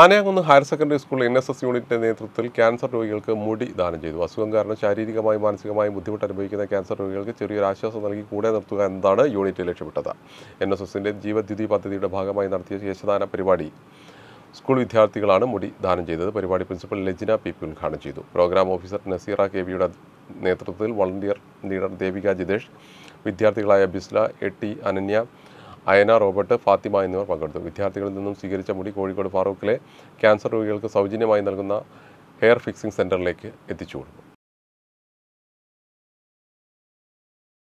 Anayamkunnu higher secondary school N S S യൂണിറ്റിൻ്റെ നേതൃത്വത്തിൽ cancer രോഗികൾക്ക് മുടി ദാനം ചെയ്തു അസുഖം കാരണം ശാരീരികമായി മാനസികമായും ബുദ്ധിമുട്ട് അനുഭവിക്കുന്ന ക്യാൻസർ രോഗികൾക്ക് ചെറിയൊരു ആശ്വാസം നൽകി കൂടെ നിർത്തുക എന്നതാണ് യൂണിറ്റ് ലക്ഷ്യപ്പെട്ടത് എൻ എസ് എസിൻ്റെ ജീവദ്യുതി പദ്ധതിയുടെ ഭാഗമായി നടത്തിയ ശേഷദാന പരിപാടി സ്കൂൾ വിദ്യാർത്ഥികളാണ് മുടി ദാനം ചെയ്തത് പരിപാടി പ്രിൻസിപ്പൽ ലജിന പി പി ഉദ്ഘാടനം ചെയ്തു പ്രോഗ്രാം ഓഫീസർ നസീറ കെ വിയുടെ നേതൃത്വത്തിൽ വളണ്ടിയർ ലീഡർ ദേവിക ജിതേഷ് വിദ്യാർത്ഥികളായ Bisla A T Ananya Ayana Robert Fathima എന്നിവർ പങ്കെടുത്തു വിദ്യാർത്ഥികളിൽ നിന്നും സ്വീകരിച്ച മുടി കോഴിക്കോട് ഫാറൂഖിലെ ക്യാൻസർ രോഗികൾക്ക് സൗജന്യമായി നൽകുന്ന ഹെയർ ഫിക്സിംഗ് സെൻറ്ററിലേക്ക് എത്തിച്ചു കൊടുക്കും